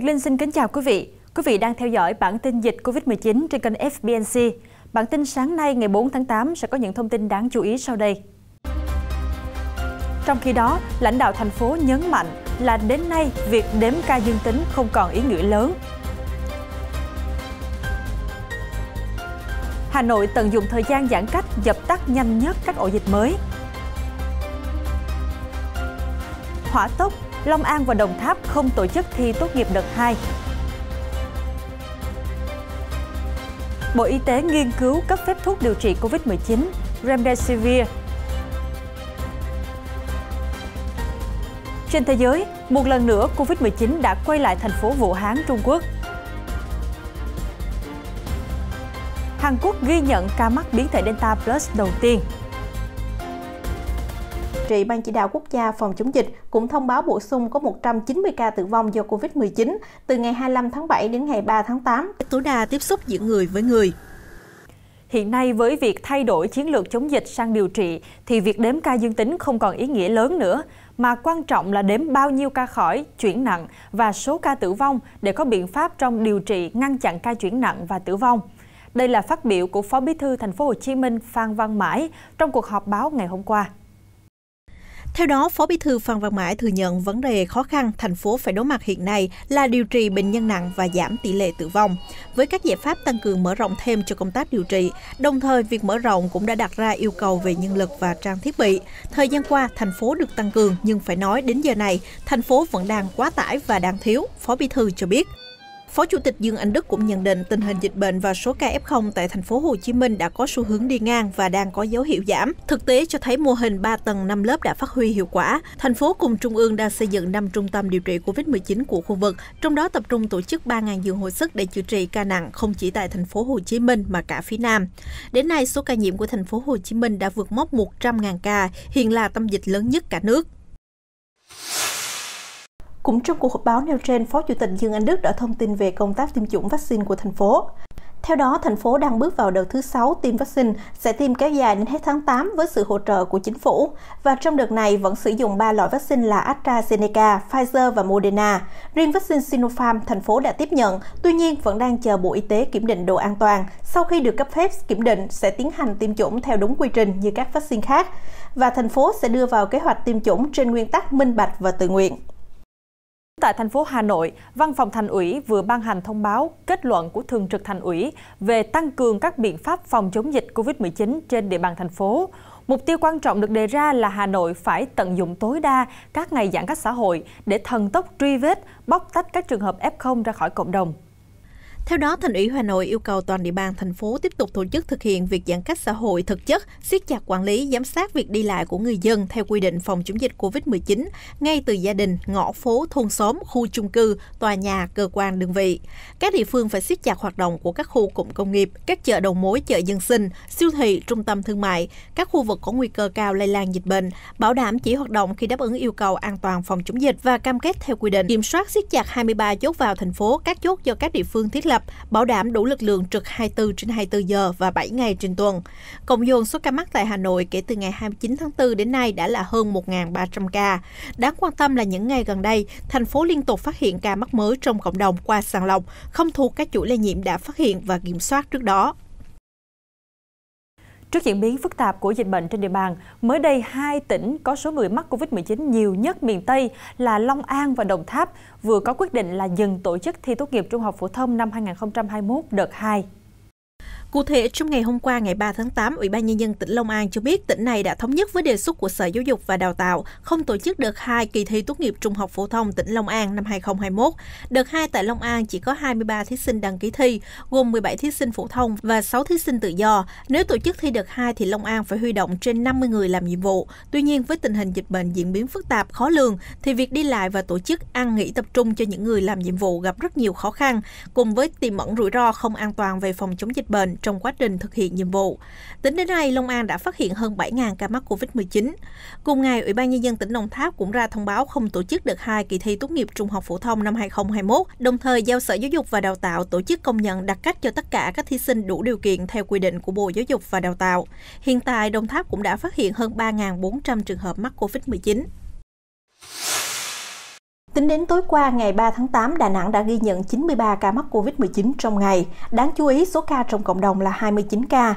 Việt Linh xin kính chào quý vị. Quý vị đang theo dõi bản tin dịch COVID-19 trên kênh FBNC. Bản tin sáng nay ngày 4 tháng 8 sẽ có những thông tin đáng chú ý sau đây. Trong khi đó, lãnh đạo thành phố nhấn mạnh là đến nay việc đếm ca dương tính không còn ý nghĩa lớn. Hà Nội tận dụng thời gian giãn cách dập tắt nhanh nhất các ổ dịch mới. Hỏa tốc Long An và Đồng Tháp không tổ chức thi tốt nghiệp đợt 2. Bộ Y tế nghiên cứu cấp phép thuốc điều trị COVID-19 Remdesivir. Trên thế giới, một lần nữa COVID-19 đã quay lại thành phố Vũ Hán, Trung Quốc. Hàn Quốc ghi nhận ca mắc biến thể Delta Plus đầu tiên trị Ban Chỉ đạo Quốc gia phòng chống dịch cũng thông báo bổ sung có 190 ca tử vong do COVID-19 từ ngày 25 tháng 7 đến ngày 3 tháng 8, tối đa tiếp xúc giữa người với người. Hiện nay với việc thay đổi chiến lược chống dịch sang điều trị thì việc đếm ca dương tính không còn ý nghĩa lớn nữa, mà quan trọng là đếm bao nhiêu ca khỏi, chuyển nặng và số ca tử vong để có biện pháp trong điều trị ngăn chặn ca chuyển nặng và tử vong. Đây là phát biểu của Phó Bí thư Thành phố Hồ Chí Minh Phan Văn Mãi trong cuộc họp báo ngày hôm qua. Theo đó, Phó Bí thư Phan Văn Mãi thừa nhận vấn đề khó khăn thành phố phải đối mặt hiện nay là điều trị bệnh nhân nặng và giảm tỷ lệ tử vong. Với các giải pháp tăng cường mở rộng thêm cho công tác điều trị, đồng thời việc mở rộng cũng đã đặt ra yêu cầu về nhân lực và trang thiết bị. Thời gian qua, thành phố được tăng cường nhưng phải nói đến giờ này, thành phố vẫn đang quá tải và đang thiếu, Phó Bí thư cho biết. Phó Chủ tịch Dương Anh Đức cũng nhận định tình hình dịch bệnh và số ca F0 tại thành phố Hồ Chí Minh đã có xu hướng đi ngang và đang có dấu hiệu giảm. Thực tế cho thấy mô hình 3 tầng 5 lớp đã phát huy hiệu quả. Thành phố cùng Trung ương đang xây dựng 5 trung tâm điều trị COVID-19 của khu vực, trong đó tập trung tổ chức 3.000 giường hồi sức để chữa trị ca nặng không chỉ tại thành phố Hồ Chí Minh mà cả phía Nam. Đến nay, số ca nhiễm của thành phố Hồ Chí Minh đã vượt mốc 100.000 ca, hiện là tâm dịch lớn nhất cả nước. Cũng trong cuộc họp báo nêu trên, Phó Chủ tịch Dương Anh Đức đã thông tin về công tác tiêm chủng vaccine của thành phố. Theo đó, thành phố đang bước vào đợt thứ 6 tiêm vaccine, sẽ tiêm kéo dài đến hết tháng 8 với sự hỗ trợ của chính phủ. Và trong đợt này vẫn sử dụng 3 loại vaccine là AstraZeneca, Pfizer và Moderna. Riêng vaccine Sinopharm, thành phố đã tiếp nhận, tuy nhiên vẫn đang chờ Bộ Y tế kiểm định độ an toàn. Sau khi được cấp phép kiểm định, sẽ tiến hành tiêm chủng theo đúng quy trình như các vaccine khác. Và thành phố sẽ đưa vào kế hoạch tiêm chủng trên nguyên tắc minh bạch và tự nguyện. Tại thành phố Hà Nội, Văn phòng Thành ủy vừa ban hành thông báo kết luận của Thường trực Thành ủy về tăng cường các biện pháp phòng chống dịch COVID-19 trên địa bàn thành phố. Mục tiêu quan trọng được đề ra là Hà Nội phải tận dụng tối đa các ngày giãn cách xã hội để thần tốc truy vết, bóc tách các trường hợp F0 ra khỏi cộng đồng. Theo đó, Thành ủy Hà Nội yêu cầu toàn địa bàn thành phố tiếp tục tổ chức thực hiện việc giãn cách xã hội thực chất, siết chặt quản lý, giám sát việc đi lại của người dân theo quy định phòng chống dịch COVID-19 ngay từ gia đình, ngõ phố, thôn xóm, khu chung cư, tòa nhà, cơ quan đơn vị. Các địa phương phải siết chặt hoạt động của các khu cụm công nghiệp, các chợ đầu mối, chợ dân sinh, siêu thị, trung tâm thương mại, các khu vực có nguy cơ cao lây lan dịch bệnh, bảo đảm chỉ hoạt động khi đáp ứng yêu cầu an toàn phòng chống dịch và cam kết theo quy định, kiểm soát siết chặt 23 chốt vào thành phố, các chốt do các địa phương thiết lập, bảo đảm đủ lực lượng trực 24 trên 24 giờ và 7 ngày trên tuần. Cộng dồn số ca mắc tại Hà Nội kể từ ngày 29 tháng 4 đến nay đã là hơn 1.300 ca. Đáng quan tâm là những ngày gần đây, thành phố liên tục phát hiện ca mắc mới trong cộng đồng qua sàng lọc, không thuộc các chuỗi lây nhiễm đã phát hiện và kiểm soát trước đó. Trước diễn biến phức tạp của dịch bệnh trên địa bàn, mới đây hai tỉnh có số người mắc Covid-19 nhiều nhất miền Tây là Long An và Đồng Tháp vừa có quyết định là dừng tổ chức thi tốt nghiệp trung học phổ thông năm 2021 đợt 2. Cụ thể, trong ngày hôm qua ngày 3 tháng 8, Ủy ban Nhân dân tỉnh Long An cho biết tỉnh này đã thống nhất với đề xuất của Sở Giáo dục và Đào tạo không tổ chức đợt 2 kỳ thi tốt nghiệp trung học phổ thông tỉnh Long An năm 2021. Đợt 2 tại Long An chỉ có 23 thí sinh đăng ký thi, gồm 17 thí sinh phổ thông và 6 thí sinh tự do. Nếu tổ chức thi đợt 2 thì Long An phải huy động trên 50 người làm nhiệm vụ. Tuy nhiên, với tình hình dịch bệnh diễn biến phức tạp, khó lường, thì việc đi lại và tổ chức ăn nghỉ tập trung cho những người làm nhiệm vụ gặp rất nhiều khó khăn, cùng với tiềm ẩn rủi ro không an toàn về phòng chống dịch bệnh trong quá trình thực hiện nhiệm vụ. Tính đến nay, Long An đã phát hiện hơn 7.000 ca mắc COVID-19. Cùng ngày, Ủy ban Nhân dân tỉnh Đồng Tháp cũng ra thông báo không tổ chức được hai kỳ thi tốt nghiệp trung học phổ thông năm 2021, đồng thời giao Sở Giáo dục và Đào tạo tổ chức công nhận đặt cách cho tất cả các thí sinh đủ điều kiện theo quy định của Bộ Giáo dục và Đào tạo. Hiện tại, Đồng Tháp cũng đã phát hiện hơn 3.400 trường hợp mắc COVID-19. Tính đến tối qua ngày 3 tháng 8, Đà Nẵng đã ghi nhận 93 ca mắc COVID-19 trong ngày. Đáng chú ý, số ca trong cộng đồng là 29 ca.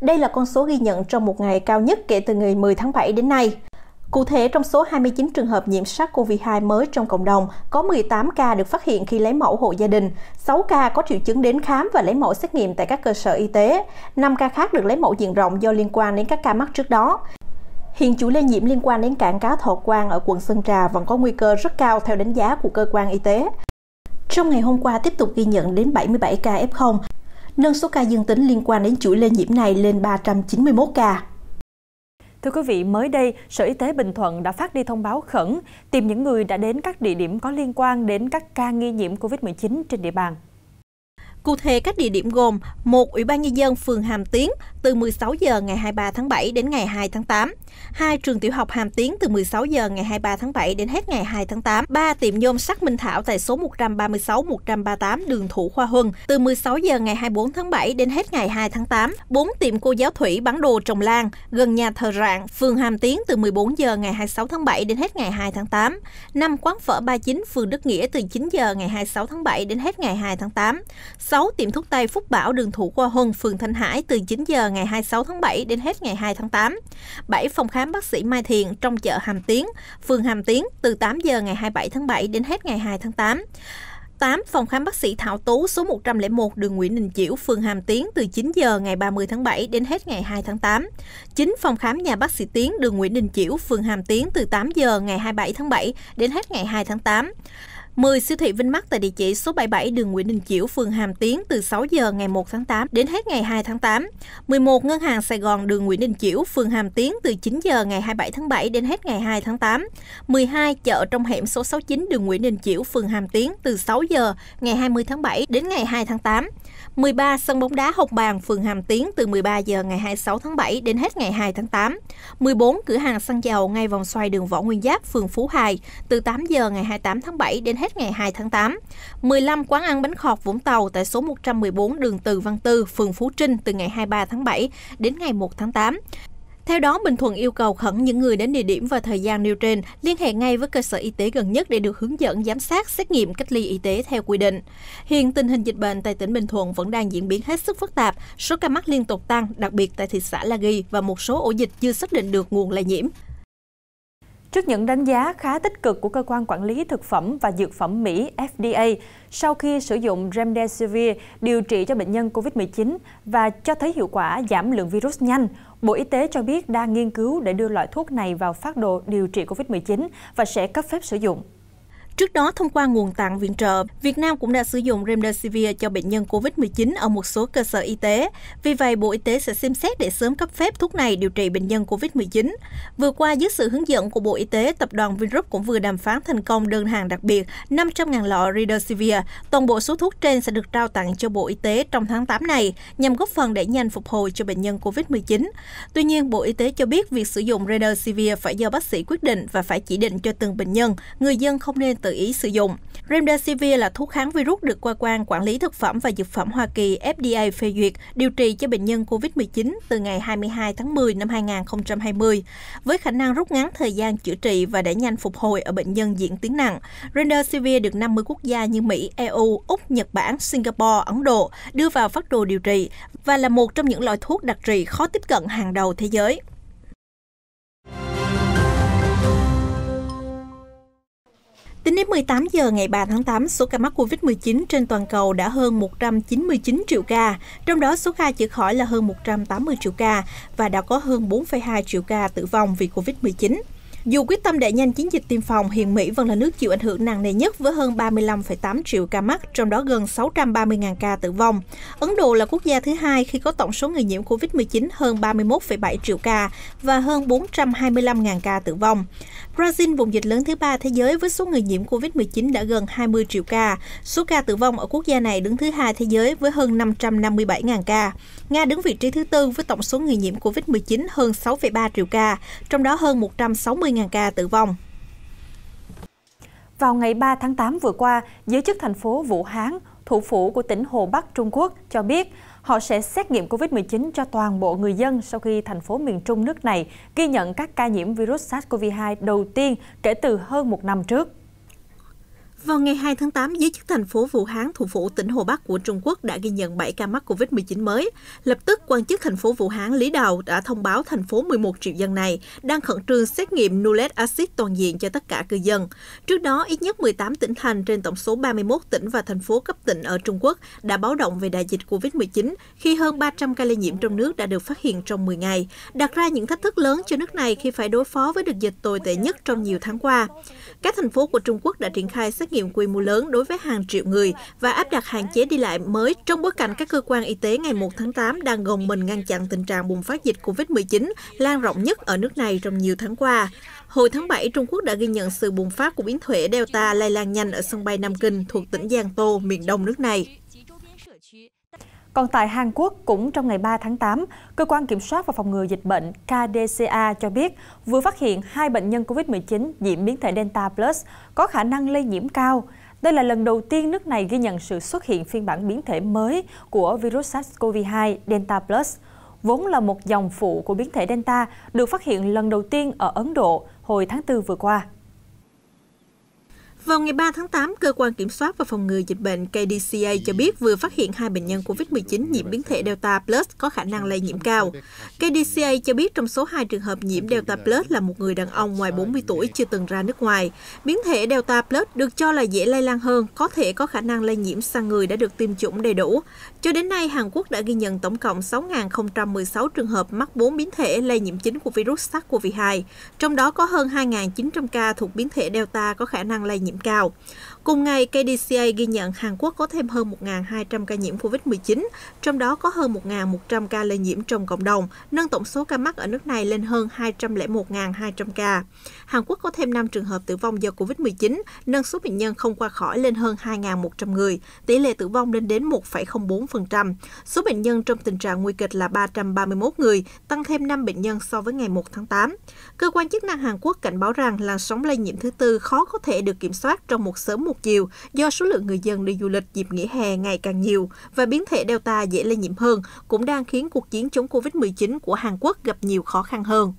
Đây là con số ghi nhận trong một ngày cao nhất kể từ ngày 10 tháng 7 đến nay. Cụ thể, trong số 29 trường hợp nhiễm SARS-CoV-2 mới trong cộng đồng, có 18 ca được phát hiện khi lấy mẫu hộ gia đình, 6 ca có triệu chứng đến khám và lấy mẫu xét nghiệm tại các cơ sở y tế, 5 ca khác được lấy mẫu diện rộng do liên quan đến các ca mắc trước đó. Hiện chủ lây nhiễm liên quan đến cảng cá Thọ Quang ở quận Sơn Trà vẫn có nguy cơ rất cao theo đánh giá của cơ quan y tế. Trong ngày hôm qua tiếp tục ghi nhận đến 77 ca F0, nâng số ca dương tính liên quan đến chuỗi lây nhiễm này lên 391 ca. Thưa quý vị, mới đây, Sở Y tế Bình Thuận đã phát đi thông báo khẩn tìm những người đã đến các địa điểm có liên quan đến các ca nghi nhiễm COVID-19 trên địa bàn. Cụ thể các địa điểm gồm một Ủy ban nhân dân phường Hàm Tiến từ 16 giờ ngày 23 tháng 7 đến ngày 2 tháng 8, hai trường tiểu học Hàm Tiến từ 16 giờ ngày 23 tháng 7 đến hết ngày 2 tháng 8, ba tiệm nhôm sắc Minh Thảo tại số 136 138 đường Thủ Khoa Huân từ 16 giờ ngày 24 tháng 7 đến hết ngày 2 tháng 8, bốn tiệm cô giáo Thủy bán đồ trồng lan gần nhà thờ Rạng, phường Hàm Tiến từ 14 giờ ngày 26 tháng 7 đến hết ngày 2 tháng 8, năm quán phở 39 phường Đức Nghĩa từ 9 giờ ngày 26 tháng 7 đến hết ngày 2 tháng 8, 6 tiệm thuốc tây Phúc Bảo đường Thủ khoa Huân, phường Thanh Hải từ 9 giờ ngày 26 tháng 7 đến hết ngày 2 tháng 8. 7 phòng khám bác sĩ Mai Thiện trong chợ Hàm Tiến, phường Hàm Tiến từ 8 giờ ngày 27 tháng 7 đến hết ngày 2 tháng 8. 8, phòng khám bác sĩ Thảo Tú số 101 đường Nguyễn Đình Chiểu, phường Hàm Tiến từ 9 giờ ngày 30 tháng 7 đến hết ngày 2 tháng 8. 9, phòng khám nhà bác sĩ Tiến đường Nguyễn Đình Chiểu, phường Hàm Tiến từ 8 giờ ngày 27 tháng 7 đến hết ngày 2 tháng 8. 10 siêu thị Vinmart tại địa chỉ số 77 đường Nguyễn Đình Chiểu, phường Hàm Tiến từ 6 giờ ngày 1 tháng 8 đến hết ngày 2 tháng 8. 11 ngân hàng Sài Gòn đường Nguyễn Đình Chiểu, phường Hàm Tiến từ 9 giờ ngày 27 tháng 7 đến hết ngày 2 tháng 8. 12 chợ trong hẻm số 69 đường Nguyễn Đình Chiểu, phường Hàm Tiến từ 6 giờ ngày 20 tháng 7 đến ngày 2 tháng 8. 13 sân bóng đá Hồng Bàng, phường Hàm Tiến từ 13 giờ ngày 26 tháng 7 đến hết ngày 2 tháng 8. 14 cửa hàng xăng dầu ngay vòng xoay đường Võ Nguyên Giáp, phường Phú Hài từ 8 giờ ngày 28 tháng 7 đến hết ngày 2 tháng 8. 15 quán ăn bánh khọt Vũng Tàu tại số 114 đường Từ Văn Tư, phường Phú Trinh từ ngày 23 tháng 7 đến ngày 1 tháng 8. Theo đó, Bình Thuận yêu cầu khẩn những người đến địa điểm và thời gian nêu trên liên hệ ngay với cơ sở y tế gần nhất để được hướng dẫn giám sát, xét nghiệm, cách ly y tế theo quy định. Hiện tình hình dịch bệnh tại tỉnh Bình Thuận vẫn đang diễn biến hết sức phức tạp, số ca mắc liên tục tăng, đặc biệt tại thị xã La Ghi và một số ổ dịch chưa xác định được nguồn lây nhiễm. Trước những đánh giá khá tích cực của cơ quan quản lý thực phẩm và dược phẩm Mỹ FDA sau khi sử dụng Remdesivir điều trị cho bệnh nhân COVID-19 và cho thấy hiệu quả giảm lượng virus nhanh, Bộ Y tế cho biết đang nghiên cứu để đưa loại thuốc này vào phát đồ điều trị COVID-19 và sẽ cấp phép sử dụng. Trước đó, thông qua nguồn tặng viện trợ, Việt Nam cũng đã sử dụng Remdesivir cho bệnh nhân COVID-19 ở một số cơ sở y tế. Vì vậy, Bộ Y tế sẽ xem xét để sớm cấp phép thuốc này điều trị bệnh nhân COVID-19. Vừa qua, dưới sự hướng dẫn của Bộ Y tế, tập đoàn Vingroup cũng vừa đàm phán thành công đơn hàng đặc biệt 500.000 lọ Remdesivir. Toàn bộ số thuốc trên sẽ được trao tặng cho Bộ Y tế trong tháng 8 này nhằm góp phần đẩy nhanh phục hồi cho bệnh nhân COVID-19. Tuy nhiên, Bộ Y tế cho biết việc sử dụng Remdesivir phải do bác sĩ quyết định và phải chỉ định cho từng bệnh nhân. Người dân không nên tự ý sử dụng. Remdesivir là thuốc kháng virus được qua quan quản lý thực phẩm và dược phẩm Hoa Kỳ FDA phê duyệt điều trị cho bệnh nhân COVID-19 từ ngày 22 tháng 10 năm 2020. Với khả năng rút ngắn thời gian chữa trị và đẩy nhanh phục hồi ở bệnh nhân diễn tiến nặng, Remdesivir được 50 quốc gia như Mỹ, EU, Úc, Nhật Bản, Singapore, Ấn Độ đưa vào phát đồ điều trị và là một trong những loại thuốc đặc trị khó tiếp cận hàng đầu thế giới. Tính đến 18 giờ ngày 3 tháng 8, số ca mắc COVID-19 trên toàn cầu đã hơn 199 triệu ca, trong đó số ca chữa khỏi là hơn 180 triệu ca và đã có hơn 4,2 triệu ca tử vong vì COVID-19. Dù quyết tâm đẩy nhanh chiến dịch tiêm phòng, hiện Mỹ vẫn là nước chịu ảnh hưởng nặng nề nhất với hơn 35,8 triệu ca mắc, trong đó gần 630.000 ca tử vong. Ấn Độ là quốc gia thứ hai khi có tổng số người nhiễm COVID-19 hơn 31,7 triệu ca và hơn 425.000 ca tử vong. Brazil, vùng dịch lớn thứ ba thế giới với số người nhiễm COVID-19 đã gần 20 triệu ca. Số ca tử vong ở quốc gia này đứng thứ hai thế giới với hơn 557.000 ca. Nga đứng vị trí thứ tư với tổng số người nhiễm COVID-19 hơn 6,3 triệu ca, trong đó hơn 160 7.000 ca tử vong. Vào ngày 3 tháng 8 vừa qua, giới chức thành phố Vũ Hán, thủ phủ của tỉnh Hồ Bắc Trung Quốc cho biết họ sẽ xét nghiệm COVID-19 cho toàn bộ người dân sau khi thành phố miền Trung nước này ghi nhận các ca nhiễm virus SARS-CoV-2 đầu tiên kể từ hơn một năm trước. Vào ngày 2 tháng 8, giới chức thành phố Vũ Hán, thủ phủ tỉnh Hồ Bắc của Trung Quốc đã ghi nhận 7 ca mắc COVID-19 mới. Lập tức, quan chức thành phố Vũ Hán Lý Đào đã thông báo thành phố 11 triệu dân này đang khẩn trương xét nghiệm nucleic acid toàn diện cho tất cả cư dân. Trước đó, ít nhất 18 tỉnh thành trên tổng số 31 tỉnh và thành phố cấp tỉnh ở Trung Quốc đã báo động về đại dịch COVID-19 khi hơn 300 ca lây nhiễm trong nước đã được phát hiện trong 10 ngày, đặt ra những thách thức lớn cho nước này khi phải đối phó với đợt dịch tồi tệ nhất trong nhiều tháng qua. Các thành phố của Trung Quốc đã triển khai xét nghiệm quy mô lớn đối với hàng triệu người và áp đặt hạn chế đi lại mới trong bối cảnh các cơ quan y tế ngày 1 tháng 8 đang gồng mình ngăn chặn tình trạng bùng phát dịch COVID-19 lan rộng nhất ở nước này trong nhiều tháng qua. Hồi tháng 7, Trung Quốc đã ghi nhận sự bùng phát của biến thể Delta lây lan nhanh ở sân bay Nam Kinh thuộc tỉnh Giang Tô, miền đông nước này. Còn tại Hàn Quốc, cũng trong ngày 3 tháng 8, Cơ quan Kiểm soát và Phòng ngừa Dịch bệnh KDCA cho biết vừa phát hiện hai bệnh nhân COVID-19 nhiễm biến thể Delta Plus có khả năng lây nhiễm cao. Đây là lần đầu tiên nước này ghi nhận sự xuất hiện phiên bản biến thể mới của virus SARS-CoV-2 Delta Plus, vốn là một dòng phụ của biến thể Delta được phát hiện lần đầu tiên ở Ấn Độ hồi tháng 4 vừa qua. Vào ngày 3 tháng 8, Cơ quan Kiểm soát và Phòng ngừa Dịch bệnh KDCA cho biết vừa phát hiện hai bệnh nhân COVID-19 nhiễm biến thể Delta Plus có khả năng lây nhiễm cao. KDCA cho biết trong số hai trường hợp nhiễm Delta Plus là một người đàn ông ngoài 40 tuổi chưa từng ra nước ngoài. Biến thể Delta Plus được cho là dễ lây lan hơn, có thể có khả năng lây nhiễm sang người đã được tiêm chủng đầy đủ. Cho đến nay, Hàn Quốc đã ghi nhận tổng cộng 6.016 trường hợp mắc 4 biến thể lây nhiễm chính của virus SARS-CoV-2, trong đó có hơn 2.900 ca thuộc biến thể Delta có khả năng lây nhiễm cao. Cùng ngày, KDCA ghi nhận Hàn Quốc có thêm hơn 1.200 ca nhiễm COVID-19, trong đó có hơn 1.100 ca lây nhiễm trong cộng đồng, nâng tổng số ca mắc ở nước này lên hơn 201.200 ca. Hàn Quốc có thêm 5 trường hợp tử vong do COVID-19, nâng số bệnh nhân không qua khỏi lên hơn 2.100 người, tỷ lệ tử vong lên đến 1,04%. 4%. Số bệnh nhân trong tình trạng nguy kịch là 331 người, tăng thêm 5 bệnh nhân so với ngày 1 tháng 8. Cơ quan chức năng Hàn Quốc cảnh báo rằng làn sóng lây nhiễm thứ tư khó có thể được kiểm soát trong một sớm một chiều do số lượng người dân đi du lịch dịp nghỉ hè ngày càng nhiều và biến thể Delta dễ lây nhiễm hơn cũng đang khiến cuộc chiến chống COVID-19 của Hàn Quốc gặp nhiều khó khăn hơn.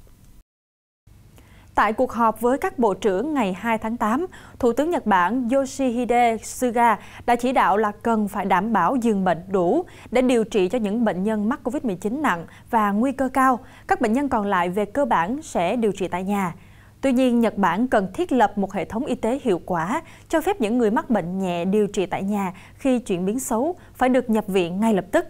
Tại cuộc họp với các bộ trưởng ngày 2 tháng 8, Thủ tướng Nhật Bản Yoshihide Suga đã chỉ đạo là cần phải đảm bảo giường bệnh đủ để điều trị cho những bệnh nhân mắc COVID-19 nặng và nguy cơ cao. Các bệnh nhân còn lại về cơ bản sẽ điều trị tại nhà. Tuy nhiên, Nhật Bản cần thiết lập một hệ thống y tế hiệu quả, cho phép những người mắc bệnh nhẹ điều trị tại nhà khi chuyển biến xấu phải được nhập viện ngay lập tức.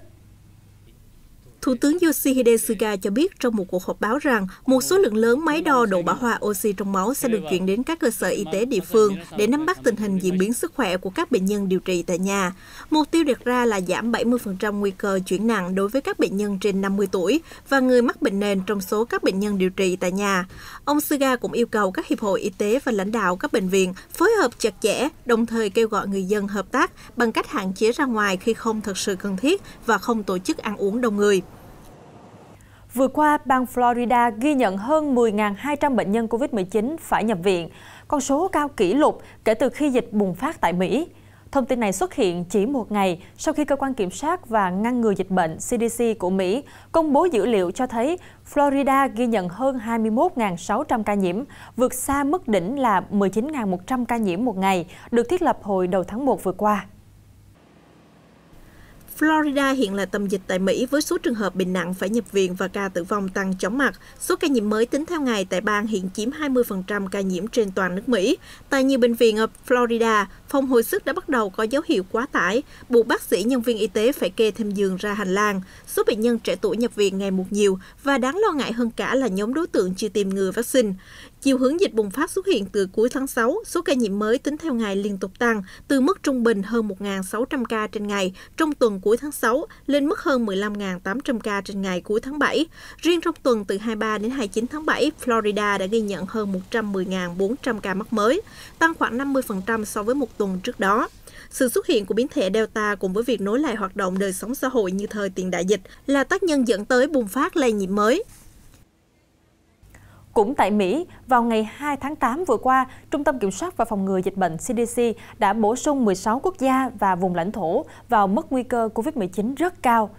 Thủ tướng Yoshihide Suga cho biết trong một cuộc họp báo rằng một số lượng lớn máy đo độ bão hòa oxy trong máu sẽ được chuyển đến các cơ sở y tế địa phương để nắm bắt tình hình diễn biến sức khỏe của các bệnh nhân điều trị tại nhà. Mục tiêu đặt ra là giảm 70% nguy cơ chuyển nặng đối với các bệnh nhân trên 50 tuổi và người mắc bệnh nền trong số các bệnh nhân điều trị tại nhà. Ông Suga cũng yêu cầu các hiệp hội y tế và lãnh đạo các bệnh viện phối hợp chặt chẽ, đồng thời kêu gọi người dân hợp tác bằng cách hạn chế ra ngoài khi không thật sự cần thiết và không tổ chức ăn uống đông người. Vừa qua, bang Florida ghi nhận hơn 10.200 bệnh nhân COVID-19 phải nhập viện, con số cao kỷ lục kể từ khi dịch bùng phát tại Mỹ. Thông tin này xuất hiện chỉ một ngày sau khi Cơ quan Kiểm soát và Ngăn ngừa Dịch bệnh CDC của Mỹ công bố dữ liệu cho thấy Florida ghi nhận hơn 21.600 ca nhiễm, vượt xa mức đỉnh là 19.100 ca nhiễm một ngày, được thiết lập hồi đầu tháng 1 vừa qua. Florida hiện là tâm dịch tại Mỹ với số trường hợp bệnh nặng phải nhập viện và ca tử vong tăng chóng mặt. Số ca nhiễm mới tính theo ngày tại bang hiện chiếm 20% ca nhiễm trên toàn nước Mỹ. Tại nhiều bệnh viện ở Florida, phòng hồi sức đã bắt đầu có dấu hiệu quá tải, buộc bác sĩ nhân viên y tế phải kê thêm giường ra hành lang. Số bệnh nhân trẻ tuổi nhập viện ngày một nhiều và đáng lo ngại hơn cả là nhóm đối tượng chưa tiêm ngừa vaccine. Chiều hướng dịch bùng phát xuất hiện từ cuối tháng 6, số ca nhiễm mới tính theo ngày liên tục tăng, từ mức trung bình hơn 1.600 ca trên ngày trong tuần cuối tháng 6 lên mức hơn 15.800 ca trên ngày cuối tháng 7. Riêng trong tuần từ 23 đến 29 tháng 7, Florida đã ghi nhận hơn 110.400 ca mắc mới, tăng khoảng 50% so với một tuần trước đó. Sự xuất hiện của biến thể Delta cùng với việc nối lại hoạt động đời sống xã hội như thời tiền đại dịch là tác nhân dẫn tới bùng phát lây nhiễm mới. Cũng tại Mỹ, vào ngày 2 tháng 8 vừa qua, Trung tâm Kiểm soát và Phòng ngừa Dịch bệnh CDC đã bổ sung 16 quốc gia và vùng lãnh thổ vào mức nguy cơ COVID-19 rất cao.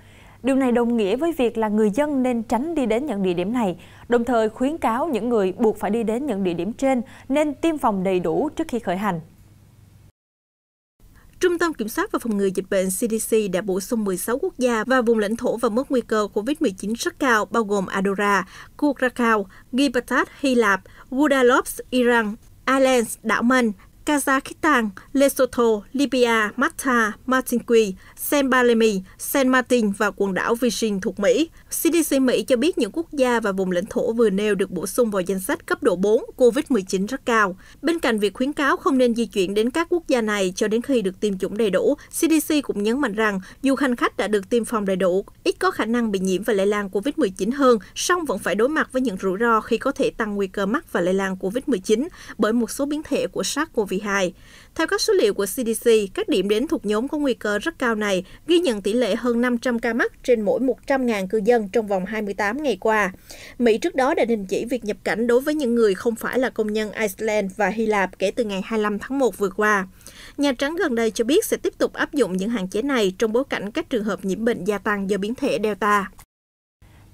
Điều này đồng nghĩa với việc là người dân nên tránh đi đến những địa điểm này, đồng thời khuyến cáo những người buộc phải đi đến những địa điểm trên nên tiêm phòng đầy đủ trước khi khởi hành. Trung tâm Kiểm soát và Phòng ngừa Dịch bệnh CDC đã bổ sung 16 quốc gia và vùng lãnh thổ vào mức nguy cơ COVID-19 rất cao, bao gồm Adora, Curacao, Gibraltar, Hy Lạp, Guadeloupe, Iran, Ireland, đảo Mân, Kazakhstan, Lesotho, Libya, Malta, Martinique, Saint Barthélemy, Saint Martin và quần đảo Virgin thuộc Mỹ. CDC Mỹ cho biết những quốc gia và vùng lãnh thổ vừa nêu được bổ sung vào danh sách cấp độ 4 COVID-19 rất cao. Bên cạnh việc khuyến cáo không nên di chuyển đến các quốc gia này cho đến khi được tiêm chủng đầy đủ, CDC cũng nhấn mạnh rằng dù hành khách đã được tiêm phòng đầy đủ, ít có khả năng bị nhiễm và lây lan COVID-19 hơn, song vẫn phải đối mặt với những rủi ro khi có thể tăng nguy cơ mắc và lây lan COVID-19 bởi một số biến thể của SARS-CoV-2 SARS-CoV-2. Theo các số liệu của CDC, các điểm đến thuộc nhóm có nguy cơ rất cao này ghi nhận tỷ lệ hơn 500 ca mắc trên mỗi 100.000 cư dân trong vòng 28 ngày qua. Mỹ trước đó đã đình chỉ việc nhập cảnh đối với những người không phải là công nhân Iceland và Hy Lạp kể từ ngày 25 tháng 1 vừa qua. Nhà Trắng gần đây cho biết sẽ tiếp tục áp dụng những hạn chế này trong bối cảnh các trường hợp nhiễm bệnh gia tăng do biến thể Delta.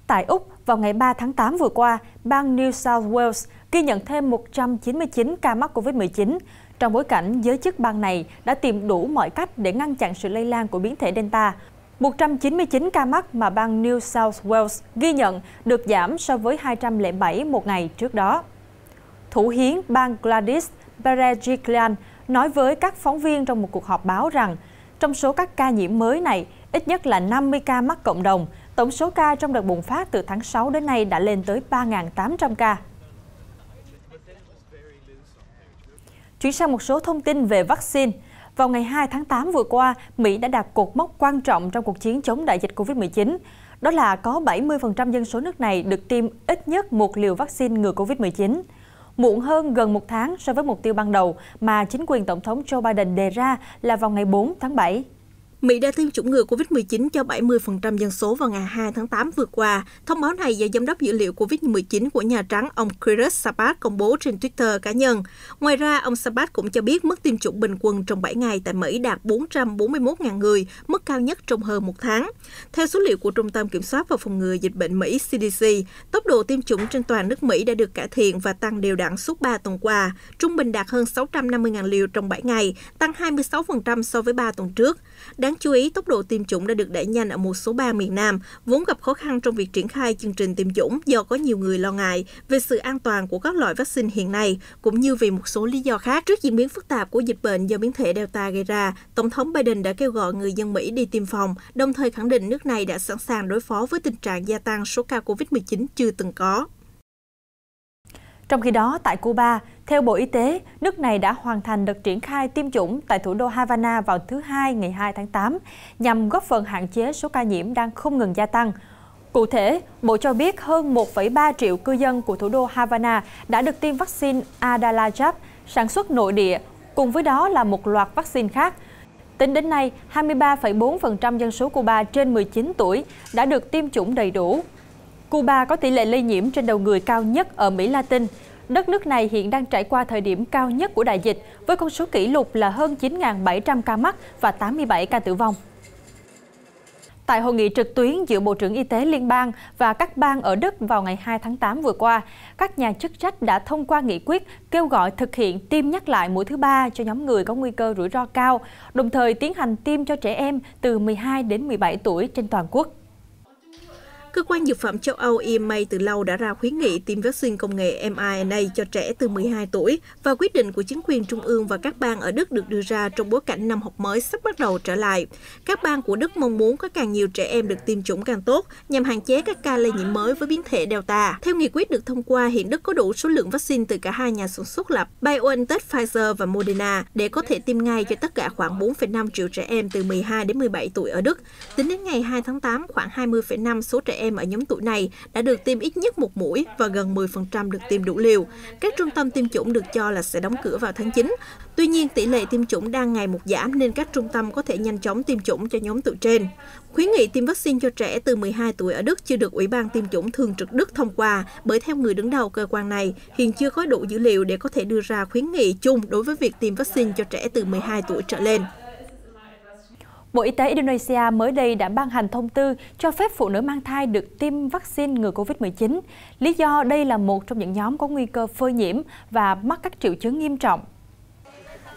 Tại Úc, vào ngày 3 tháng 8 vừa qua, bang New South Wales ghi nhận thêm 199 ca mắc COVID-19, trong bối cảnh giới chức bang này đã tìm đủ mọi cách để ngăn chặn sự lây lan của biến thể Delta. 199 ca mắc mà bang New South Wales ghi nhận được giảm so với 207 một ngày trước đó. Thủ hiến bang Gladys Berejiklian nói với các phóng viên trong một cuộc họp báo rằng trong số các ca nhiễm mới này, ít nhất là 50 ca mắc cộng đồng. Tổng số ca trong đợt bùng phát từ tháng 6 đến nay đã lên tới 3.800 ca. Chuyển sang một số thông tin về vaccine. Vào ngày 2 tháng 8 vừa qua, Mỹ đã đạt cột mốc quan trọng trong cuộc chiến chống đại dịch COVID-19. Đó là có 70% dân số nước này được tiêm ít nhất một liều vaccine ngừa COVID-19. Muộn hơn gần một tháng so với mục tiêu ban đầu mà chính quyền Tổng thống Joe Biden đề ra là vào ngày 4 tháng 7. Mỹ đã tiêm chủng ngừa COVID-19 cho 70% dân số vào ngày 2 tháng 8 vừa qua. Thông báo này do Giám đốc Dữ liệu COVID-19 của Nhà Trắng ông Chris Sabat công bố trên Twitter cá nhân. Ngoài ra, ông Sabat cũng cho biết mức tiêm chủng bình quân trong 7 ngày tại Mỹ đạt 441.000 người, mức cao nhất trong hơn một tháng. Theo số liệu của Trung tâm Kiểm soát và Phòng ngừa Dịch bệnh Mỹ CDC, tốc độ tiêm chủng trên toàn nước Mỹ đã được cải thiện và tăng đều đặn suốt 3 tuần qua, trung bình đạt hơn 650.000 liều trong 7 ngày, tăng 26% so với 3 tuần trước. Đã Đáng chú ý, tốc độ tiêm chủng đã được đẩy nhanh ở một số bang miền Nam, vốn gặp khó khăn trong việc triển khai chương trình tiêm chủng do có nhiều người lo ngại về sự an toàn của các loại vaccine hiện nay, cũng như vì một số lý do khác. Trước diễn biến phức tạp của dịch bệnh do biến thể Delta gây ra, Tổng thống Biden đã kêu gọi người dân Mỹ đi tiêm phòng, đồng thời khẳng định nước này đã sẵn sàng đối phó với tình trạng gia tăng số ca COVID-19 chưa từng có. Trong khi đó, tại Cuba, theo Bộ Y tế, nước này đã hoàn thành đợt triển khai tiêm chủng tại thủ đô Havana vào thứ Hai ngày 2 tháng 8, nhằm góp phần hạn chế số ca nhiễm đang không ngừng gia tăng. Cụ thể, Bộ cho biết hơn 1,3 triệu cư dân của thủ đô Havana đã được tiêm vaccine Adalajab, sản xuất nội địa, cùng với đó là một loạt vaccine khác. Tính đến nay, 23,4% dân số Cuba trên 19 tuổi đã được tiêm chủng đầy đủ, Cuba có tỷ lệ lây nhiễm trên đầu người cao nhất ở Mỹ Latin. Đất nước này hiện đang trải qua thời điểm cao nhất của đại dịch, với con số kỷ lục là hơn 9.700 ca mắc và 87 ca tử vong. Tại hội nghị trực tuyến giữa Bộ trưởng Y tế Liên bang và các bang ở Đức vào ngày 2 tháng 8 vừa qua, các nhà chức trách đã thông qua nghị quyết kêu gọi thực hiện tiêm nhắc lại mũi thứ ba cho nhóm người có nguy cơ rủi ro cao, đồng thời tiến hành tiêm cho trẻ em từ 12 đến 17 tuổi trên toàn quốc. Cơ quan Dược phẩm châu Âu EMA từ lâu đã ra khuyến nghị tiêm vaccine công nghệ mRNA cho trẻ từ 12 tuổi và quyết định của chính quyền trung ương và các bang ở Đức được đưa ra trong bối cảnh năm học mới sắp bắt đầu trở lại. Các bang của Đức mong muốn có càng nhiều trẻ em được tiêm chủng càng tốt nhằm hạn chế các ca lây nhiễm mới với biến thể Delta. Theo nghị quyết được thông qua, hiện Đức có đủ số lượng vaccine từ cả hai nhà sản xuất là BioNTech, Pfizer và Moderna để có thể tiêm ngay cho tất cả khoảng 4,5 triệu trẻ em từ 12 đến 17 tuổi ở Đức. Tính đến ngày 2 tháng 8, khoảng 20,5 số trẻ em ở nhóm tuổi này đã được tiêm ít nhất một mũi và gần 10% được tiêm đủ liều. Các trung tâm tiêm chủng được cho là sẽ đóng cửa vào tháng 9. Tuy nhiên, tỷ lệ tiêm chủng đang ngày một giảm nên các trung tâm có thể nhanh chóng tiêm chủng cho nhóm tuổi trên. Khuyến nghị tiêm vaccine cho trẻ từ 12 tuổi ở Đức chưa được Ủy ban tiêm chủng thường trực Đức thông qua bởi theo người đứng đầu cơ quan này, hiện chưa có đủ dữ liệu để có thể đưa ra khuyến nghị chung đối với việc tiêm vaccine cho trẻ từ 12 tuổi trở lên. Bộ Y tế Indonesia mới đây đã ban hành thông tư cho phép phụ nữ mang thai được tiêm vaccine ngừa COVID-19. Lý do đây là một trong những nhóm có nguy cơ phơi nhiễm và mắc các triệu chứng nghiêm trọng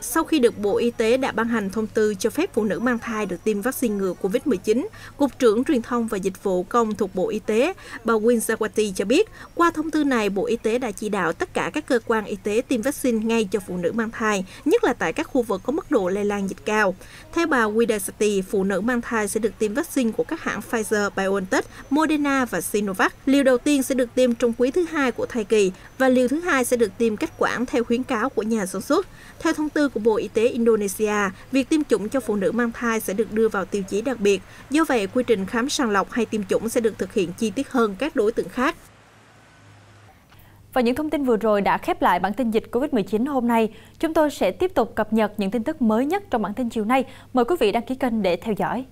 sau khi được Bộ Y tế đã ban hành thông tư cho phép phụ nữ mang thai được tiêm vaccine ngừa COVID-19, Cục trưởng Truyền thông và Dịch vụ Công thuộc Bộ Y tế, bà Win Zawati cho biết, qua thông tư này, Bộ Y tế đã chỉ đạo tất cả các cơ quan y tế tiêm vaccine ngay cho phụ nữ mang thai, nhất là tại các khu vực có mức độ lây lan dịch cao. Theo bà Widasati, phụ nữ mang thai sẽ được tiêm vaccine của các hãng Pfizer, BioNTech, Moderna và Sinovac. Liều đầu tiên sẽ được tiêm trong quý thứ hai của thai kỳ và liều thứ hai sẽ được tiêm cách quản theo khuyến cáo của nhà sản xuất. Theo thông tư của Bộ Y tế Indonesia, việc tiêm chủng cho phụ nữ mang thai sẽ được đưa vào tiêu chí đặc biệt. Do vậy, quy trình khám sàng lọc hay tiêm chủng sẽ được thực hiện chi tiết hơn các đối tượng khác. Và những thông tin vừa rồi đã khép lại bản tin dịch COVID-19 hôm nay. Chúng tôi sẽ tiếp tục cập nhật những tin tức mới nhất trong bản tin chiều nay. Mời quý vị đăng ký kênh để theo dõi.